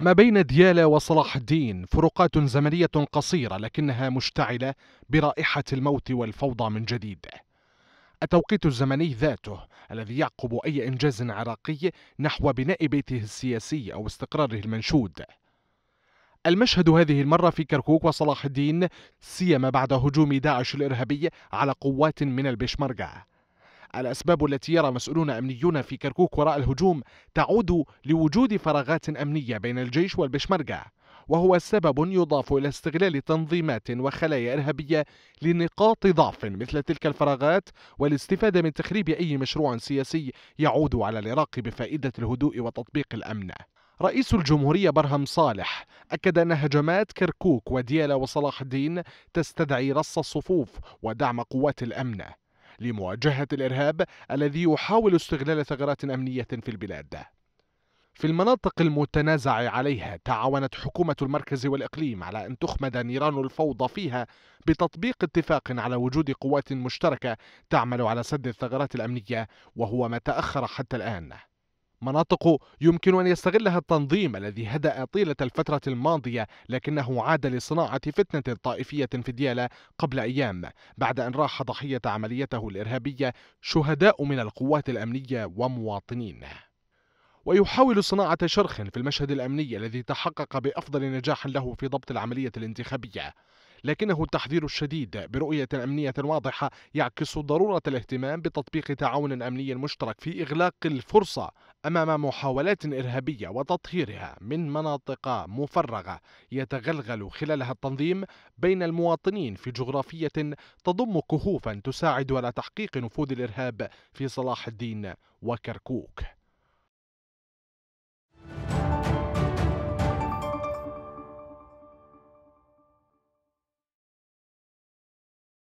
ما بين ديالى وصلاح الدين فروقات زمنية قصيرة لكنها مشتعلة برائحة الموت والفوضى من جديد التوقيت الزمني ذاته الذي يعقب أي إنجاز عراقي نحو بناء بيته السياسي أو استقراره المنشود المشهد هذه المرة في كركوك وصلاح الدين سيما بعد هجوم داعش الإرهابي على قوات من البشمركة الأسباب التي يرى مسؤولون أمنيون في كركوك وراء الهجوم تعود لوجود فراغات أمنية بين الجيش والبشمركة وهو سبب يضاف إلى استغلال تنظيمات وخلايا إرهابية لنقاط ضعف مثل تلك الفراغات والاستفادة من تخريب أي مشروع سياسي يعود على العراق بفائدة الهدوء وتطبيق الأمن رئيس الجمهورية برهم صالح أكد أن هجمات كركوك وديالا وصلاح الدين تستدعي رص الصفوف ودعم قوات الأمن لمواجهة الإرهاب الذي يحاول استغلال ثغرات أمنية في البلاد في المناطق المتنازع عليها تعاونت حكومة المركز والإقليم على أن تخمد نيران الفوضى فيها بتطبيق اتفاق على وجود قوات مشتركة تعمل على سد الثغرات الأمنية وهو ما تأخر حتى الآن مناطق يمكن أن يستغلها التنظيم الذي هدأ طيلة الفترة الماضية لكنه عاد لصناعة فتنة طائفية في ديالا قبل أيام بعد أن راح ضحية عمليته الإرهابية شهداء من القوات الأمنية ومواطنين ويحاول صناعة شرخ في المشهد الأمني الذي تحقق بأفضل نجاح له في ضبط العملية الانتخابية لكنه التحذير الشديد برؤية أمنية واضحة يعكس ضرورة الاهتمام بتطبيق تعاون أمني مشترك في إغلاق الفرصة أمام محاولات إرهابية وتطهيرها من مناطق مفرغة يتغلغل خلالها التنظيم بين المواطنين في جغرافية تضم كهوفا تساعد على تحقيق نفوذ الإرهاب في صلاح الدين وكركوك